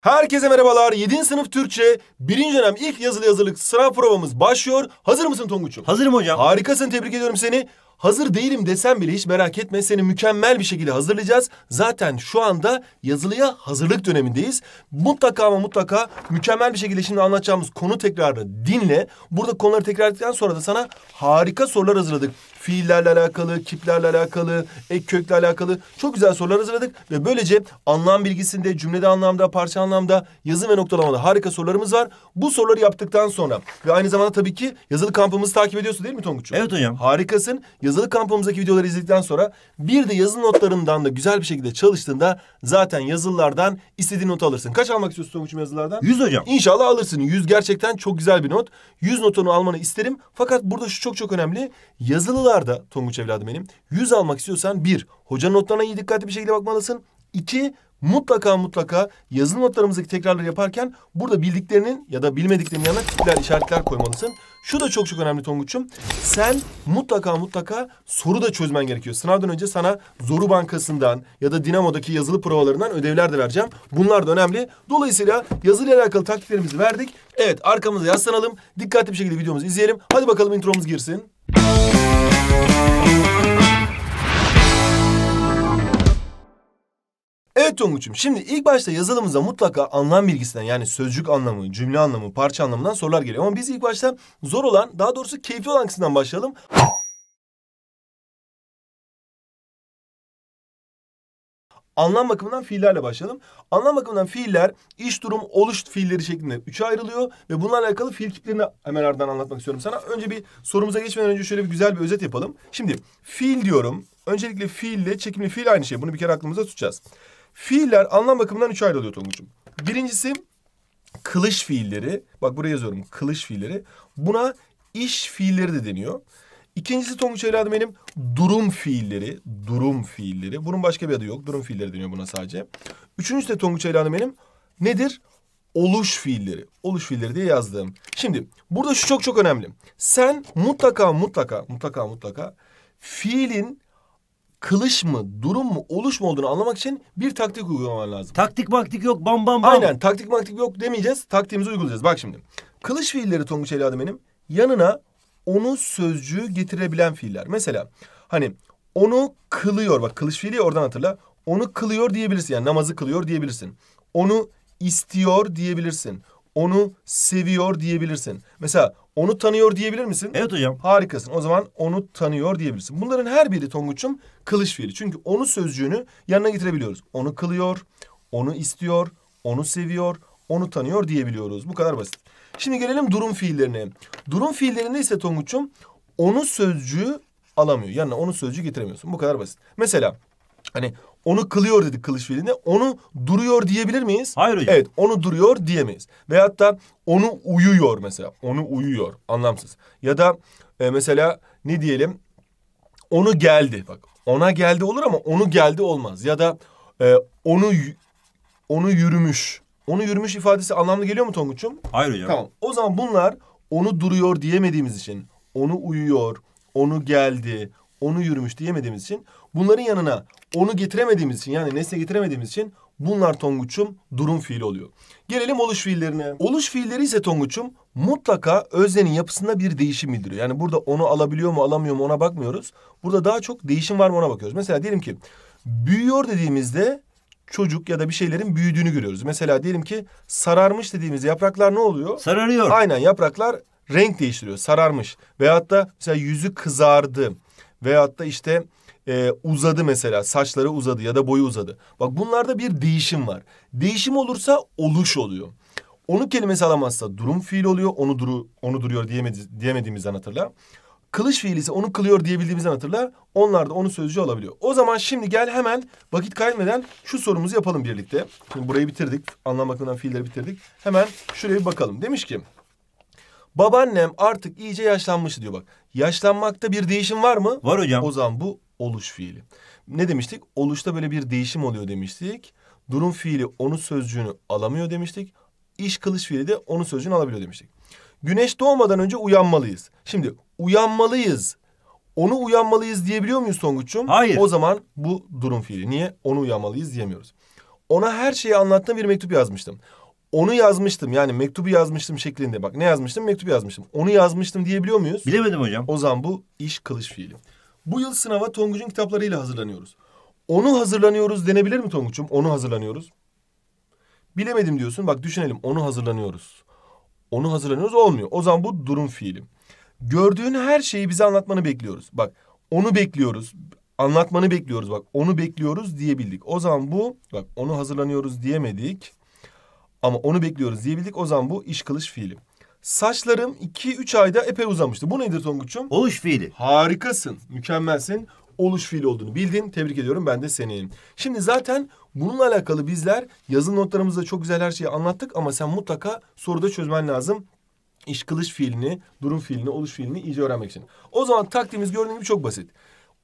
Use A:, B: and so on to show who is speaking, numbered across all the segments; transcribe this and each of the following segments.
A: Herkese merhabalar. 7. sınıf Türkçe 1. dönem ilk yazılı yazılık sınav provamız başlıyor. Hazır mısın Tonguç'um? Hazırım hocam. Harikasın. Tebrik ediyorum seni. Hazır değilim desem bile hiç merak etme seni mükemmel bir şekilde hazırlayacağız. Zaten şu anda yazılıya hazırlık dönemindeyiz. Mutlaka ama mutlaka mükemmel bir şekilde şimdi anlatacağımız konu tekrarını dinle. Burada konuları tekrarladıktan sonra da sana harika sorular hazırladık. Fiillerle alakalı, kiplerle alakalı, ek kökle alakalı çok güzel sorular hazırladık. Ve böylece anlam bilgisinde, cümlede anlamda, parça anlamda, yazım ve noktalamada harika sorularımız var. Bu soruları yaptıktan sonra ve aynı zamanda tabii ki yazılı kampımızı takip ediyorsun değil mi Tonguç'um? Evet hocam. Harikasın yazılı kampımızdaki videoları izledikten sonra bir de yazılı notlarından da güzel bir şekilde çalıştığında zaten yazılılardan istediğin notu alırsın. Kaç almak istiyorsun Tonguç'um yazılılardan? 100 hocam. İnşallah alırsın. 100 gerçekten çok güzel bir not. 100 notunu almanı isterim. Fakat burada şu çok çok önemli. Yazılılarda Tonguç evladım benim 100 almak istiyorsan bir hocanın notlarına iyi dikkatli bir şekilde bakmalısın. İki mutlaka mutlaka yazılı notlarımızdaki tekrarları yaparken burada bildiklerinin ya da bilmediklerinin yanına tipler, işaretler koymalısın. Şu da çok çok önemli Tonguç'um. Sen mutlaka mutlaka soru da çözmen gerekiyor. Sınavdan önce sana Zoru Bankası'ndan ya da Dinamo'daki yazılı provalarından ödevler de vereceğim. Bunlar da önemli. Dolayısıyla yazıyla alakalı taktiklerimizi verdik. Evet arkamıza yaslanalım. Dikkatli bir şekilde videomuzu izleyelim. Hadi bakalım intromuz girsin. Evet Tonguç'um şimdi ilk başta yazılımıza mutlaka anlam bilgisinden yani sözcük anlamı, cümle anlamı, parça anlamından sorular geliyor. Ama biz ilk başta zor olan daha doğrusu keyifli olan kısımdan başlayalım. Anlam bakımından fiillerle başlayalım. Anlam bakımından fiiller iş durum oluş fiilleri şeklinde üçe ayrılıyor ve bunlarla alakalı fiil kitlerini hemen ardından anlatmak istiyorum sana. Önce bir sorumuza geçmeden önce şöyle bir güzel bir özet yapalım. Şimdi fiil diyorum. Öncelikle fiille çekimli fiil aynı şey. Bunu bir kere aklımıza tutacağız. Fiiller anlam bakımından üç ayrılıyor Tonguç'um. Birincisi kılıç fiilleri. Bak buraya yazıyorum kılıç fiilleri. Buna iş fiilleri de deniyor. İkincisi Tonguç evladım benim durum fiilleri. Durum fiilleri. Bunun başka bir adı yok. Durum fiilleri deniyor buna sadece. Üçüncüsü de Tonguç evladım benim nedir? Oluş fiilleri. Oluş fiilleri diye yazdım. Şimdi burada şu çok çok önemli. Sen mutlaka mutlaka mutlaka mutlaka fiilin kılış mı, durum mu, oluş mu olduğunu anlamak için bir taktik uygulaman lazım. Taktik maktik yok bam bam bam. Aynen taktik maktik yok demeyeceğiz. Taktiğimizi uygulayacağız. Bak şimdi. Kılıç fiilleri Tonguç evladım benim. Yanına onu sözcüğü getirebilen fiiller. Mesela hani onu kılıyor. Bak kılıç fiili oradan hatırla. Onu kılıyor diyebilirsin. Yani namazı kılıyor diyebilirsin. Onu istiyor diyebilirsin. Onu seviyor diyebilirsin. Mesela onu tanıyor diyebilir misin? Evet hocam. Harikasın. O zaman onu tanıyor diyebilirsin. Bunların her biri Tonguç'um kılıç fiili. Çünkü onu sözcüğünü yanına getirebiliyoruz. Onu kılıyor, onu istiyor, onu seviyor, onu tanıyor diyebiliyoruz. Bu kadar basit. Şimdi gelelim durum fiillerine. Durum fiillerinde ise Tonguç'um onu sözcüğü alamıyor. Yanına onu sözcüğü getiremiyorsun. Bu kadar basit. Mesela hani onu kılıyor dedi kılıç fiilini. Onu duruyor diyebilir miyiz? Hayır hocam. Evet onu duruyor diyemeyiz. Ve hatta onu uyuyor mesela. Onu uyuyor anlamsız. Ya da e, mesela ne diyelim? Onu geldi bak. Ona geldi olur ama onu geldi olmaz. Ya da e, onu onu yürümüş. Onu yürümüş ifadesi anlamlı geliyor mu Tonguç'um? Hayır hocam. Tamam. O zaman bunlar onu duruyor diyemediğimiz için, onu uyuyor, onu geldi, onu yürümüş diyemediğimiz için Bunların yanına onu getiremediğimiz için yani nesne getiremediğimiz için bunlar Tonguç'um durum fiili oluyor. Gelelim oluş fiillerine. Oluş fiilleri ise Tonguç'um mutlaka öznenin yapısında bir değişim bildiriyor. Yani burada onu alabiliyor mu alamıyor mu ona bakmıyoruz. Burada daha çok değişim var mı ona bakıyoruz. Mesela diyelim ki büyüyor dediğimizde çocuk ya da bir şeylerin büyüdüğünü görüyoruz. Mesela diyelim ki sararmış dediğimiz yapraklar ne oluyor? Sararıyor. Aynen yapraklar renk değiştiriyor sararmış. Veyahut da mesela yüzü kızardı. Veyahut da işte e, uzadı mesela saçları uzadı ya da boyu uzadı. Bak bunlarda bir değişim var. Değişim olursa oluş oluyor. Onu kelimesi alamazsa durum fiil oluyor. Onu duru onu duruyor diyemedi, diyemediğimizden hatırla. Kılıç fiili ise onu kılıyor diyebildiğimizden hatırla. Onlar da onu sözcü olabiliyor. O zaman şimdi gel hemen vakit kaybetmeden şu sorumuzu yapalım birlikte. Şimdi burayı bitirdik. Anlam bakımından fiilleri bitirdik. Hemen şuraya bir bakalım. Demiş ki babaannem artık iyice yaşlanmış diyor bak. Yaşlanmakta bir değişim var mı? Var hocam. O zaman bu oluş fiili. Ne demiştik? Oluşta böyle bir değişim oluyor demiştik. Durum fiili onun sözcüğünü alamıyor demiştik. İş kılıç fiili de onun sözcüğünü alabiliyor demiştik. Güneş doğmadan önce uyanmalıyız. Şimdi uyanmalıyız. Onu uyanmalıyız diyebiliyor muyuz Songuçcum? Hayır. O zaman bu durum fiili. Niye? Onu uyanmalıyız diyemiyoruz. Ona her şeyi anlattığım bir mektup yazmıştım. Onu yazmıştım yani mektubu yazmıştım şeklinde. Bak ne yazmıştım? Mektup yazmıştım. Onu yazmıştım diyebiliyor muyuz? Bilemedim hocam. O zaman bu iş kılıç fiili. Bu yıl sınava Tonguç'un kitaplarıyla hazırlanıyoruz. Onu hazırlanıyoruz denebilir mi Tonguç'um? Onu hazırlanıyoruz. Bilemedim diyorsun. Bak düşünelim. Onu hazırlanıyoruz. Onu hazırlanıyoruz olmuyor. O zaman bu durum fiili. Gördüğün her şeyi bize anlatmanı bekliyoruz. Bak onu bekliyoruz. Anlatmanı bekliyoruz. Bak onu bekliyoruz diyebildik. O zaman bu bak onu hazırlanıyoruz diyemedik. Ama onu bekliyoruz diyebildik. O zaman bu iş kılıç fiili. Saçlarım 2-3 ayda epey uzamıştı. Bu nedir Tonguç'um? Oluş fiili. Harikasın, mükemmelsin. Oluş fiili olduğunu bildin. Tebrik ediyorum ben de seni. Şimdi zaten bununla alakalı bizler yazın notlarımızda çok güzel her şeyi anlattık ama sen mutlaka soruda çözmen lazım iş kılıç fiilini, durum fiilini, oluş fiilini iyice öğrenmek için. O zaman taktiğimiz gördüğün gibi çok basit.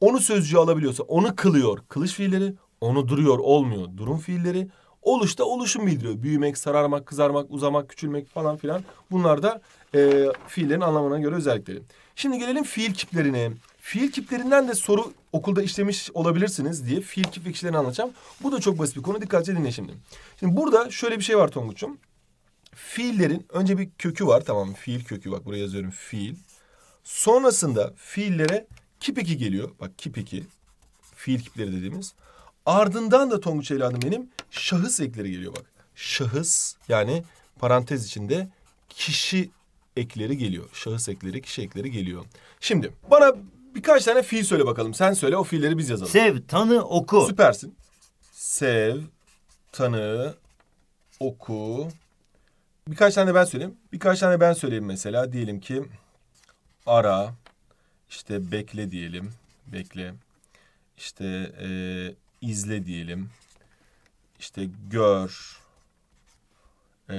A: Onu sözcüğü alabiliyorsa onu kılıyor kılıç fiilleri, onu duruyor olmuyor durum fiilleri, Oluş da oluşum bildiriyor. Büyümek, sararmak, kızarmak, uzamak, küçülmek falan filan. Bunlar da e, fiillerin anlamına göre özellikleri. Şimdi gelelim fiil kiplerine. Fiil kiplerinden de soru okulda işlemiş olabilirsiniz diye fiil kip fikirlerini anlatacağım. Bu da çok basit bir konu. Dikkatli dinle şimdi. Şimdi burada şöyle bir şey var Tonguç'um. Fiillerin önce bir kökü var tamam fiil kökü bak buraya yazıyorum fiil. Sonrasında fiillere kip eki geliyor. Bak kip eki. Fiil kipleri dediğimiz. Ardından da Tonguç evladım benim şahıs ekleri geliyor bak. Şahıs yani parantez içinde kişi ekleri geliyor. Şahıs ekleri, kişi ekleri geliyor. Şimdi bana birkaç tane fiil söyle bakalım. Sen söyle o fiilleri biz yazalım. Sev, tanı, oku. Süpersin. Sev, tanı, oku. Birkaç tane ben söyleyeyim. Birkaç tane ben söyleyeyim mesela. Diyelim ki ara, işte bekle diyelim. Bekle. İşte e, izle diyelim işte gör, e,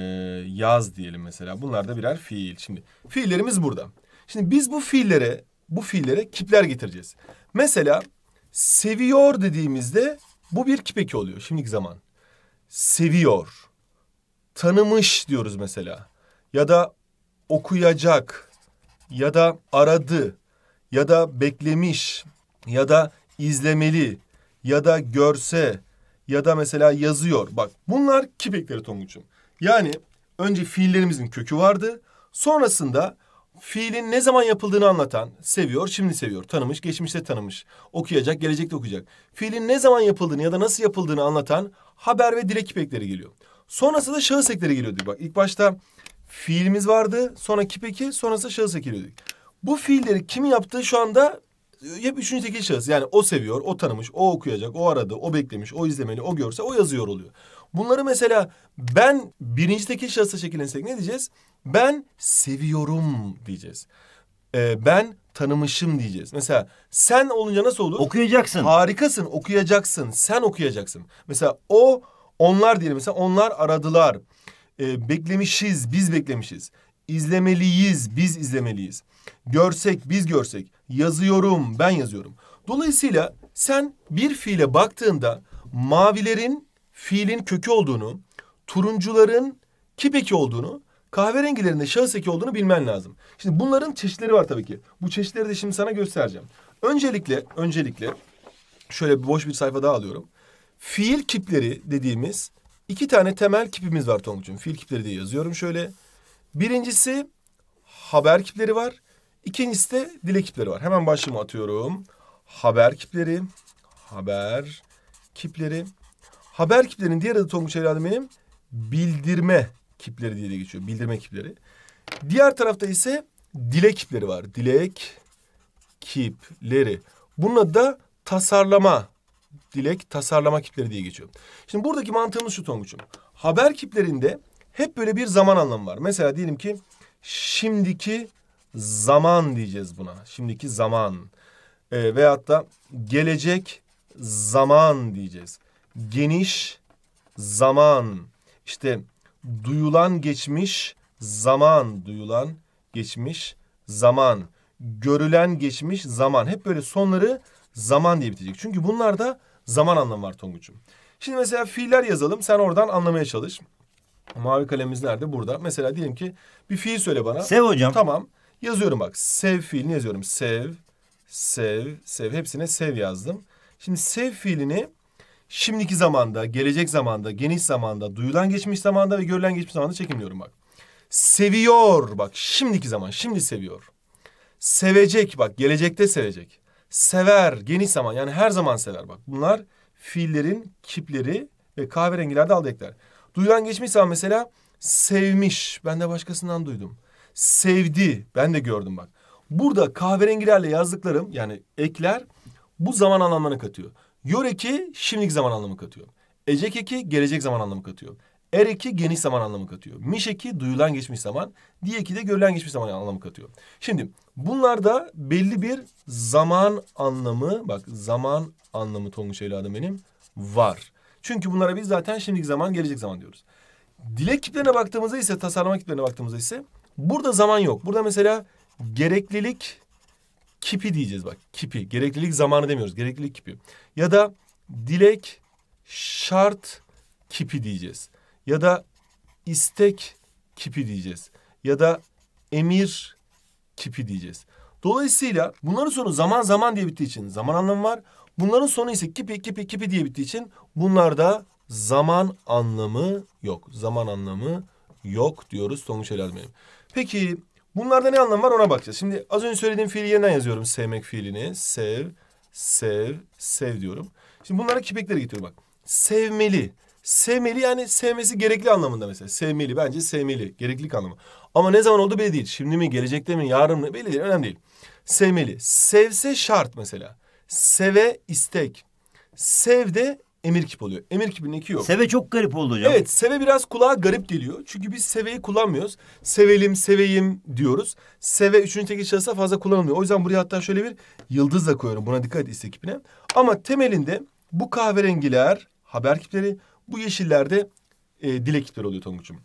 A: yaz diyelim mesela. Bunlar da birer fiil. Şimdi fiillerimiz burada. Şimdi biz bu fiillere, bu fiillere kipler getireceğiz. Mesela seviyor dediğimizde bu bir kipeki oluyor şimdiki zaman. Seviyor. Tanımış diyoruz mesela. Ya da okuyacak ya da aradı ya da beklemiş ya da izlemeli ya da görse ya da mesela yazıyor. Bak bunlar kipekleri Tonguç'um. Yani önce fiillerimizin kökü vardı. Sonrasında fiilin ne zaman yapıldığını anlatan seviyor, şimdi seviyor. Tanımış, geçmişte tanımış. Okuyacak, gelecekte okuyacak. Fiilin ne zaman yapıldığını ya da nasıl yapıldığını anlatan haber ve dilek kipekleri geliyor. Sonrasında şahıs ekleri geliyordu. Bak ilk başta fiilimiz vardı, sonra kipeki, sonrasında şahıs ekleri geliyorduk. Bu fiilleri kim yaptığı şu anda hep üçüncü tekil şahıs. Yani o seviyor, o tanımış, o okuyacak, o aradı, o beklemiş, o izlemeli, o görse o yazıyor oluyor. Bunları mesela ben birinci tekil şahısa şekillensek ne diyeceğiz? Ben seviyorum diyeceğiz. Ee, ben tanımışım diyeceğiz. Mesela sen olunca nasıl olur? Okuyacaksın. Harikasın, okuyacaksın. Sen okuyacaksın. Mesela o, onlar diyelim. Mesela onlar aradılar. Ee, beklemişiz, biz beklemişiz izlemeliyiz, biz izlemeliyiz. Görsek, biz görsek. Yazıyorum, ben yazıyorum. Dolayısıyla sen bir fiile baktığında mavilerin fiilin kökü olduğunu, turuncuların kipeki olduğunu, kahverengilerin de şahıs olduğunu bilmen lazım. Şimdi bunların çeşitleri var tabii ki. Bu çeşitleri de şimdi sana göstereceğim. Öncelikle, öncelikle şöyle boş bir sayfa daha alıyorum. Fiil kipleri dediğimiz iki tane temel kipimiz var Tonguç'un. Fiil kipleri diye yazıyorum şöyle. Birincisi haber kipleri var. İkincisi de dil kipleri var. Hemen başlığımı atıyorum. Haber kipleri, haber kipleri. Haber kiplerinin diğer adı Tonguç evladım bildirme kipleri diye de geçiyor. Bildirme kipleri. Diğer tarafta ise dile kipleri var. Dilek kipleri. Bunun adı da tasarlama. Dilek tasarlama kipleri diye geçiyor. Şimdi buradaki mantığımız şu Tonguç'um. Haber kiplerinde hep böyle bir zaman anlamı var. Mesela diyelim ki şimdiki zaman diyeceğiz buna. Şimdiki zaman. E, veyahut da gelecek zaman diyeceğiz. Geniş zaman. İşte duyulan geçmiş zaman. Duyulan geçmiş zaman. Görülen geçmiş zaman. Hep böyle sonları zaman diye bitecek. Çünkü bunlarda zaman anlamı var Tonguç'um. Şimdi mesela fiiller yazalım. Sen oradan anlamaya çalış. Mavi kalemimiz nerede? Burada. Mesela diyelim ki bir fiil söyle bana. Sev hocam. Tamam. Yazıyorum bak. Sev fiilini yazıyorum. Sev, sev, sev. Hepsine sev yazdım. Şimdi sev fiilini şimdiki zamanda, gelecek zamanda, geniş zamanda, duyulan geçmiş zamanda ve görülen geçmiş zamanda çekimliyorum bak. Seviyor bak şimdiki zaman, şimdi seviyor. Sevecek bak gelecekte sevecek. Sever geniş zaman yani her zaman sever bak. Bunlar fiillerin kipleri ve kahverengilerde aldı ekler. Duyulan geçmişse mesela sevmiş. Ben de başkasından duydum. Sevdi. Ben de gördüm bak. Burada kahverengilerle yazdıklarım yani ekler bu zaman anlamını katıyor. Yor şimdiki zaman anlamı katıyor. Ecek gelecek zaman anlamı katıyor. Ereki geniş zaman anlamı katıyor. Mişeki duyulan geçmiş zaman. diyeki de görülen geçmiş zaman anlamı katıyor. Şimdi bunlarda belli bir zaman anlamı bak zaman anlamı Tonguç evladım benim var. Çünkü bunlara biz zaten şimdiki zaman, gelecek zaman diyoruz. Dilek kiplerine baktığımızda ise, tasarlama kiplerine baktığımızda ise burada zaman yok. Burada mesela gereklilik kipi diyeceğiz bak. Kipi. Gereklilik zamanı demiyoruz. Gereklilik kipi. Ya da dilek şart kipi diyeceğiz. Ya da istek kipi diyeceğiz. Ya da emir kipi diyeceğiz. Dolayısıyla bunların sonu zaman zaman diye bittiği için zaman anlamı var. Bunların sonu ise kipi kipi kipi diye bittiği için bunlarda zaman anlamı yok. Zaman anlamı yok diyoruz Tonguç Helal Bey'im. Peki bunlarda ne anlam var ona bakacağız. Şimdi az önce söylediğim fiili yeniden yazıyorum. Sevmek fiilini. Sev, sev, sev diyorum. Şimdi bunlara kipeklere getiriyorum bak. Sevmeli. Sevmeli yani sevmesi gerekli anlamında mesela. Sevmeli bence sevmeli. Gereklilik anlamı. Ama ne zaman oldu belli değil. Şimdi mi, gelecekte mi, yarın mı belli değil. Önemli değil. Sevmeli. Sevse şart mesela. Seve istek. de emir kip oluyor. Emir kipinin iki yok. Seve çok garip oldu hocam. Evet seve biraz kulağa garip geliyor. Çünkü biz seveyi kullanmıyoruz. Sevelim, seveyim diyoruz. Seve üçüncü tekil şahısa fazla kullanılmıyor. O yüzden buraya hatta şöyle bir yıldız da koyuyorum. Buna dikkat et istek kipine. Ama temelinde bu kahverengiler haber kipleri, bu yeşillerde e, dilek kipleri oluyor Tonguç'um.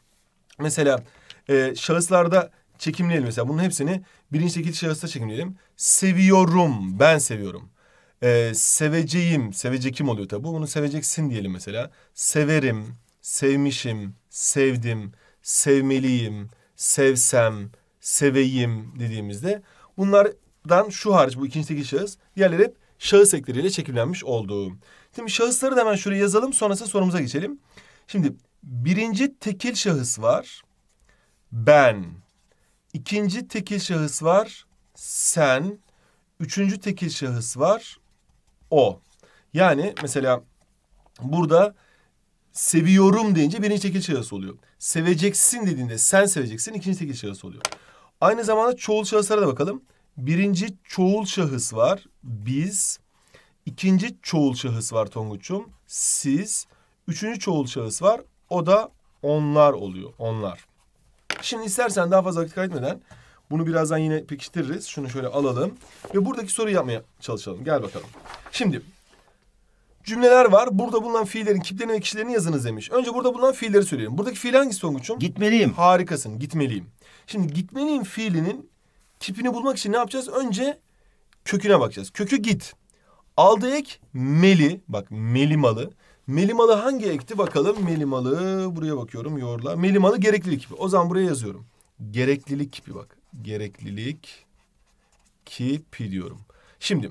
A: Mesela e, şahıslarda çekimleyelim mesela. Bunun hepsini birinci tekil şahısta çekimleyelim. Seviyorum, ben seviyorum. Ee, seveceğim, sevecekim oluyor tabi. Bunu seveceksin diyelim mesela. Severim, sevmişim, sevdim, sevmeliyim, sevsem, seveyim dediğimizde bunlardan şu harç bu ikinci tekil şahıs diğerleri hep şahıs ekleriyle şekillenmiş oldu. Şimdi şahısları da hemen şuraya yazalım Sonrasında sorumuza geçelim. Şimdi birinci tekil şahıs var ben. İkinci tekil şahıs var sen. Üçüncü tekil şahıs var o. Yani mesela burada seviyorum deyince birinci tekil şahıs oluyor. Seveceksin dediğinde sen seveceksin ikinci tekil şahıs oluyor. Aynı zamanda çoğul şahıslara da bakalım. Birinci çoğul şahıs var. Biz. İkinci çoğul şahıs var Tonguç'um. Siz. Üçüncü çoğul şahıs var. O da onlar oluyor. Onlar. Şimdi istersen daha fazla vakit kaybetmeden bunu birazdan yine pekiştiririz. Şunu şöyle alalım. Ve buradaki soruyu yapmaya çalışalım. Gel bakalım. Şimdi cümleler var. Burada bulunan fiillerin kiplerini ve kişilerini yazınız demiş. Önce burada bulunan fiilleri söyleyelim. Buradaki fiil hangisi Tonguç'um? Gitmeliyim. Harikasın. Gitmeliyim. Şimdi gitmeliyim fiilinin kipini bulmak için ne yapacağız? Önce köküne bakacağız. Kökü git. Aldı ek meli. Bak melimalı. Melimalı hangi ekti bakalım? melimalı. buraya bakıyorum yorla. Melimalı gereklilik kipi. O zaman buraya yazıyorum. Gereklilik kipi bak gereklilik ki pi diyorum. Şimdi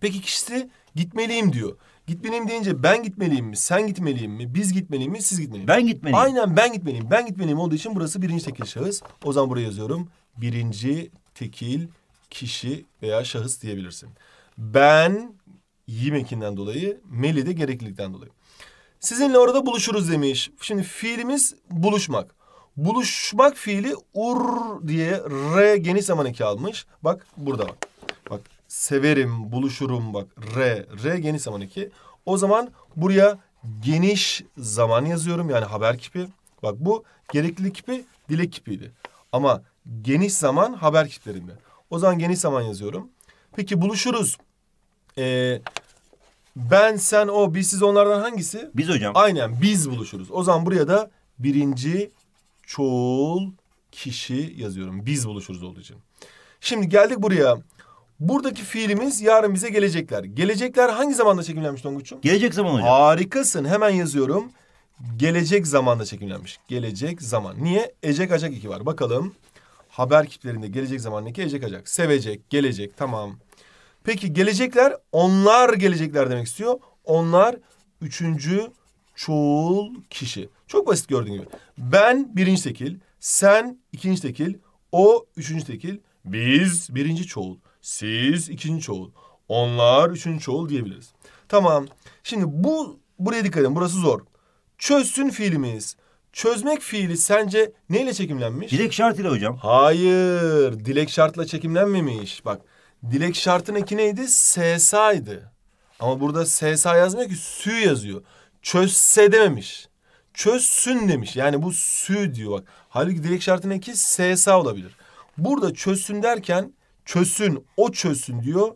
A: peki kişisi gitmeliyim diyor. Gitmeliyim deyince ben gitmeliyim mi, sen gitmeliyim mi, biz gitmeliyim mi, siz gitmeliyim mi? Ben gitmeliyim. Aynen ben gitmeliyim. Ben gitmeliyim olduğu için burası birinci tekil şahıs. O zaman buraya yazıyorum. Birinci tekil kişi veya şahıs diyebilirsin. Ben yemekinden dolayı, Meli de gereklilikten dolayı. Sizinle orada buluşuruz demiş. Şimdi fiilimiz buluşmak. Buluşmak fiili ur diye r geniş zaman eki almış. Bak burada bak. Bak severim, buluşurum bak r. R geniş zaman eki. O zaman buraya geniş zaman yazıyorum yani haber kipi. Bak bu gerekli kipi dilek kipiydi. Ama geniş zaman haber kiplerinde. O zaman geniş zaman yazıyorum. Peki buluşuruz. Ee, ben, sen, o, biz, siz onlardan hangisi? Biz hocam. Aynen biz buluşuruz. O zaman buraya da birinci çoğul kişi yazıyorum. Biz buluşuruz olduğu için. Şimdi geldik buraya. Buradaki fiilimiz yarın bize gelecekler. Gelecekler hangi zamanda çekimlenmiş Tonguç'um? Gelecek zaman hocam. Harikasın. Hemen yazıyorum. Gelecek zamanda çekimlenmiş. Gelecek zaman. Niye? Ecek acak iki var. Bakalım. Haber kitlerinde gelecek zamandaki ecek acak. Sevecek, gelecek. Tamam. Peki gelecekler onlar gelecekler demek istiyor. Onlar üçüncü çoğul kişi. Çok basit gördüğün gibi. Ben birinci tekil, sen ikinci tekil, o üçüncü tekil, biz birinci çoğul, siz ikinci çoğul, onlar üçüncü çoğul diyebiliriz. Tamam. Şimdi bu buraya dikkat edin. Burası zor. Çözsün fiilimiz. Çözmek fiili sence neyle çekimlenmiş? Dilek şartıyla hocam. Hayır. Dilek şartla çekimlenmemiş. Bak. Dilek şartın eki neydi? SSA'ydı. Ama burada SSA yazmıyor ki sü yazıyor. Çözse dememiş çözsün demiş. Yani bu sü diyor bak. Halbuki dilek şartının ki SSA olabilir. Burada çözsün derken çözsün, o çözsün diyor.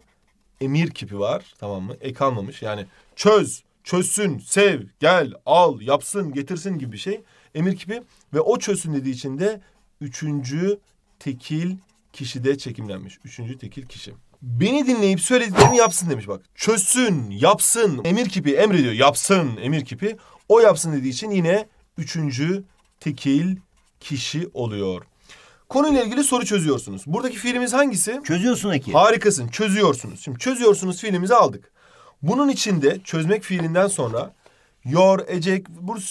A: Emir kipi var tamam mı? E kalmamış yani çöz, çözsün, sev, gel, al, yapsın, getirsin gibi bir şey. Emir kipi ve o çözsün dediği için de üçüncü tekil kişide çekimlenmiş. Üçüncü tekil kişi. Beni dinleyip söylediklerimi yapsın demiş bak. Çözsün, yapsın. Emir kipi emrediyor. Yapsın, emir kipi. O yapsın dediği için yine üçüncü tekil kişi oluyor. Konuyla ilgili soru çözüyorsunuz. Buradaki fiilimiz hangisi? Çözüyorsun eki. Harikasın. Çözüyorsunuz. Şimdi çözüyorsunuz fiilimizi aldık. Bunun içinde çözmek fiilinden sonra yor, ecek,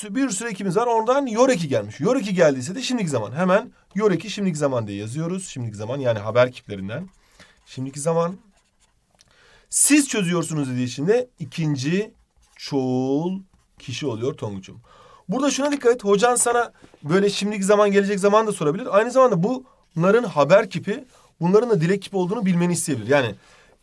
A: bir sürü ekimiz var. Oradan yor eki gelmiş. Yor eki geldiyse de şimdiki zaman. Hemen yor eki şimdiki zaman diye yazıyoruz. Şimdiki zaman yani haber kiplerinden. Şimdiki zaman. Siz çözüyorsunuz dediği için de ikinci çoğul kişi oluyor Tonguç'um. Burada şuna dikkat et. Hocan sana böyle şimdiki zaman gelecek zaman da sorabilir. Aynı zamanda bunların haber kipi bunların da dilek kipi olduğunu bilmeni isteyebilir. Yani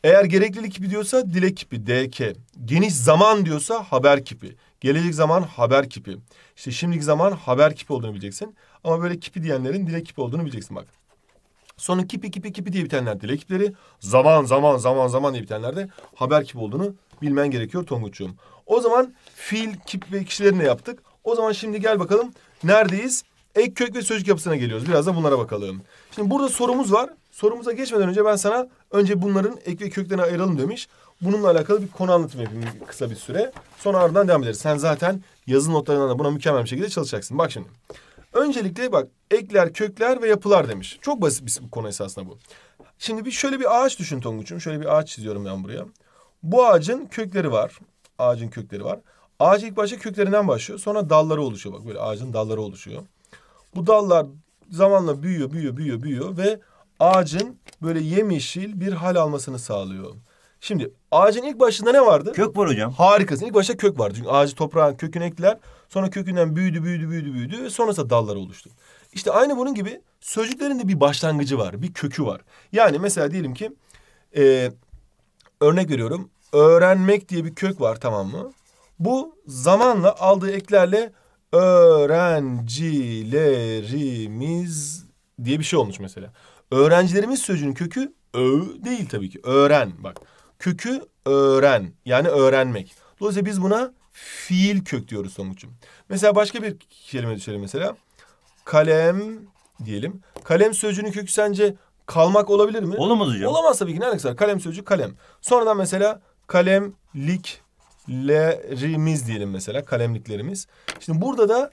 A: eğer gereklilik kipi diyorsa dilek kipi DK. Geniş zaman diyorsa haber kipi. Gelecek zaman haber kipi. İşte şimdiki zaman haber kipi olduğunu bileceksin. Ama böyle kipi diyenlerin dilek kipi olduğunu bileceksin bak. Sonra kipi kipi kipi diye bitenler dilek kipleri. Zaman zaman zaman zaman diye bitenler de haber kipi olduğunu bilmen gerekiyor Tonguç'um. O zaman fiil kip ve kişilerini yaptık. O zaman şimdi gel bakalım neredeyiz? Ek kök ve sözcük yapısına geliyoruz. Birazdan bunlara bakalım. Şimdi burada sorumuz var. Sorumuza geçmeden önce ben sana önce bunların ek ve köklerini ayıralım demiş. Bununla alakalı bir konu anlatım yapayım kısa bir süre. Sonra ardından devam ederiz. Sen zaten yazılı notlarından da buna mükemmel bir şekilde çalışacaksın. Bak şimdi. Öncelikle bak ekler, kökler ve yapılar demiş. Çok basit bir konu esasında bu. Şimdi bir şöyle bir ağaç düşün Tonguç'um. Şöyle bir ağaç çiziyorum ben buraya. Bu ağacın kökleri var ağacın kökleri var. Ağaç ilk başta köklerinden başlıyor. Sonra dalları oluşuyor. Bak böyle ağacın dalları oluşuyor. Bu dallar zamanla büyüyor, büyüyor, büyüyor, büyüyor ve ağacın böyle yemyeşil bir hal almasını sağlıyor. Şimdi ağacın ilk başında ne vardı? Kök var hocam. Harikasın. İlk başta kök vardı. Çünkü ağacı toprağın köküne ektiler. Sonra kökünden büyüdü, büyüdü, büyüdü, büyüdü. ve Sonrasında dallar oluştu. İşte aynı bunun gibi sözcüklerin de bir başlangıcı var. Bir kökü var. Yani mesela diyelim ki e, örnek veriyorum öğrenmek diye bir kök var tamam mı? Bu zamanla aldığı eklerle öğrencilerimiz diye bir şey olmuş mesela. Öğrencilerimiz sözcüğünün kökü ö değil tabii ki. Öğren bak. Kökü öğren yani öğrenmek. Dolayısıyla biz buna fiil kök diyoruz Sonuç'um. Mesela başka bir kelime düşelim mesela. Kalem diyelim. Kalem sözcüğünün kökü sence kalmak olabilir mi? Olamaz hocam. Olamaz tabii ki ne alakası var. Kalem sözcüğü kalem. Sonradan mesela kalemliklerimiz diyelim mesela kalemliklerimiz. Şimdi burada da